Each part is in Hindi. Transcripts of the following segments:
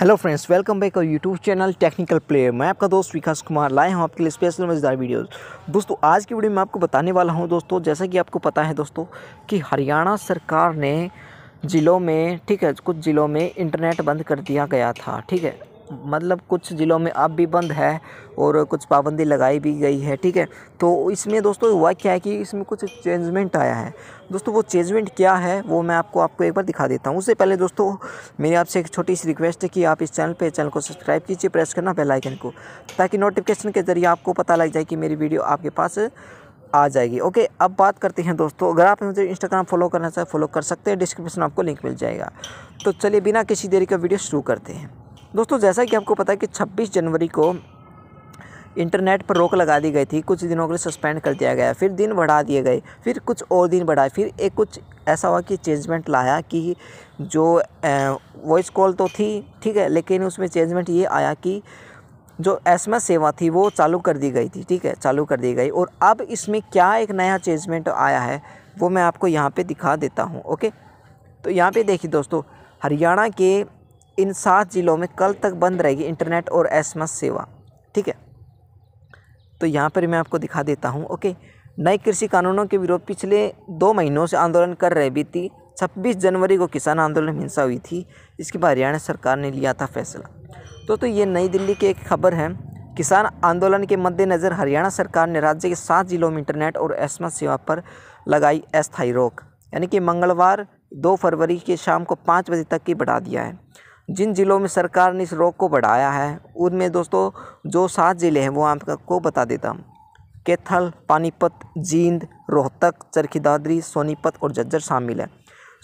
हेलो फ्रेंड्स वेलकम बैक और यूट्यूब चैनल टेक्निकल प्लेयर मैं आपका दोस्त विकास कुमार लाए हूँ आपके लिए स्पेशल मज़ेदार वीडियोस दोस्तों आज की वीडियो में आपको बताने वाला हूँ दोस्तों जैसा कि आपको पता है दोस्तों कि हरियाणा सरकार ने ज़िलों में ठीक है कुछ ज़िलों में इंटरनेट बंद कर दिया गया था ठीक है मतलब कुछ ज़िलों में अब भी बंद है और कुछ पाबंदी लगाई भी गई है ठीक है तो इसमें दोस्तों हुआ क्या है कि इसमें कुछ चेंजमेंट आया है दोस्तों वो चेंजमेंट क्या है वो मैं आपको आपको एक बार दिखा देता हूँ उससे पहले दोस्तों मेरी आपसे एक छोटी सी रिक्वेस्ट है कि आप इस चैनल पे चैनल को सब्सक्राइब कीजिए प्रेस करना बेलाइकन को ताकि नोटिफिकेशन के ज़रिए आपको पता लग जाए कि मेरी वीडियो आपके पास आ जाएगी ओके अब बात करते हैं दोस्तों अगर आप मुझे इंस्टाग्राम फॉलो करना चाहें फॉलो कर सकते हैं डिस्क्रिप्शन आपको लिंक मिल जाएगा तो चलिए बिना किसी देरी का वीडियो शुरू करते हैं दोस्तों जैसा कि आपको पता है कि 26 जनवरी को इंटरनेट पर रोक लगा दी गई थी कुछ दिनों के लिए सस्पेंड कर दिया गया फिर दिन बढ़ा दिए गए फिर कुछ और दिन बढ़ाए फिर एक कुछ ऐसा हुआ कि चेंजमेंट लाया कि जो वॉइस कॉल तो थी ठीक है लेकिन उसमें चेंजमेंट ये आया कि जो एस सेवा थी वो चालू कर दी गई थी ठीक है चालू कर दी गई और अब इसमें क्या एक नया चेंजमेंट आया है वो मैं आपको यहाँ पे दिखा देता हूँ ओके तो यहाँ पे देखिए दोस्तों हरियाणा के इन सात ज़िलों में कल तक बंद रहेगी इंटरनेट और एस सेवा ठीक है तो यहाँ पर मैं आपको दिखा देता हूँ ओके नए कृषि कानूनों के विरोध पिछले दो महीनों से आंदोलन कर रहे भी थी छब्बीस जनवरी को किसान आंदोलन हिंसा हुई थी इसके बाद हरियाणा सरकार ने लिया था फैसला तो तो ये नई दिल्ली की एक खबर है किसान आंदोलन के मद्देनज़र हरियाणा सरकार ने राज्य के सात जिलों में इंटरनेट और एसमा सेवा पर लगाई अस्थायी रोक यानी कि मंगलवार दो फरवरी के शाम को पाँच बजे तक की बढ़ा दिया है जिन ज़िलों में सरकार ने इस रोग को बढ़ाया है उनमें दोस्तों जो सात ज़िले हैं वो आपको बता देता हूँ कैथल पानीपत जींद रोहतक चरखी दादरी सोनीपत और जज्जर शामिल है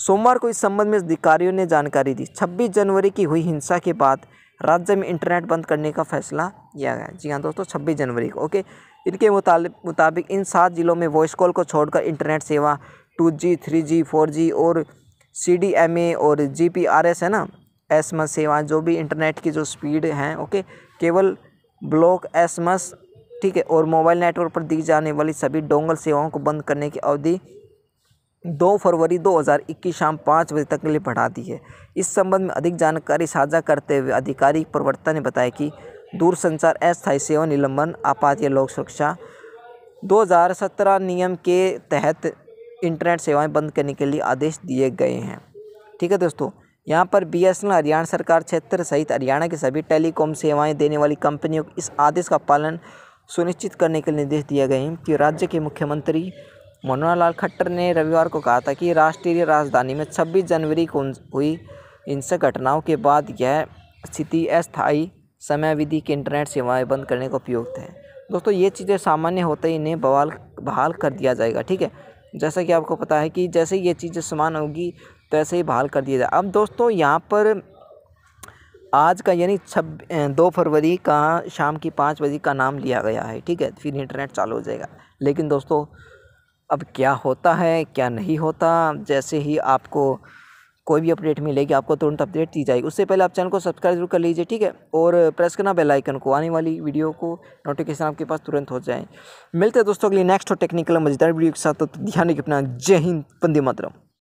सोमवार को इस संबंध में अधिकारियों ने जानकारी दी 26 जनवरी की हुई हिंसा के बाद राज्य में इंटरनेट बंद करने का फैसला किया गया जी हाँ दोस्तों 26 जनवरी को ओके इनके मुताबिक इन सात ज़िलों में वॉइस कॉल को छोड़कर इंटरनेट सेवा two G three G four G और सी डी एम ए और जी पी आर एस है ना एसमस सेवाएँ जो भी इंटरनेट की जो स्पीड हैं ओके केवल ब्लॉक एसमस ठीक है और मोबाइल नेटवर्क पर दी जाने वाली सभी डोंगल सेवाओं को बंद करने की अवधि दो फरवरी 2021 शाम पाँच बजे तक के लिए बढ़ा दी है इस संबंध में अधिक जानकारी साझा करते हुए आधिकारिक प्रवक्ता ने बताया कि दूरसंचार अस्थायी सेवा निलंबन आपात या लोक सुरक्षा 2017 नियम के तहत इंटरनेट सेवाएं बंद करने के लिए आदेश दिए गए हैं ठीक है दोस्तों यहाँ पर B S N L Haryana सरकार क्षेत्र सहित हरियाणा की सभी टेलीकॉम सेवाएं देने वाली कंपनियों को इस आदेश का पालन सुनिश्चित करने के निर्देश दिए गए हैं कि राज्य के मुख्यमंत्री मनोहर लाल खट्टर ने रविवार को कहा था कि राष्ट्रीय राजधानी में 26 जनवरी को हुई हिंसक घटनाओं के बाद यह स्थिति अस्थायी समय विधि की इंटरनेट सेवाएँ बंद करने का उपयुक्त है दोस्तों ये चीज़ें सामान्य होते ही इन्हें बवाल बहाल कर दिया जाएगा ठीक है जैसा कि आपको पता है कि जैसे ये चीज़ें समान होगी तो ऐसे ही बहाल कर दिया जाए अब दोस्तों यहाँ पर आज का यानी छब दो फरवरी का शाम की पाँच बजे का नाम लिया गया है ठीक है फिर इंटरनेट चालू हो जाएगा लेकिन दोस्तों अब क्या होता है क्या नहीं होता जैसे ही आपको कोई भी अपडेट मिलेगी आपको तुरंत अपडेट दी जाएगी उससे पहले आप चैनल को सब्सक्राइब जरूर कर लीजिए ठीक है और प्रेस करना बेल आइकन को आने वाली वीडियो को नोटिफिकेशन आपके पास तुरंत हो जाए मिलते हैं दोस्तों अगली नेक्स्ट और टेक्निकल मजेदार वीडियो के साथ तो ध्यान रखिए अपना जय हिंद बंदे मातरम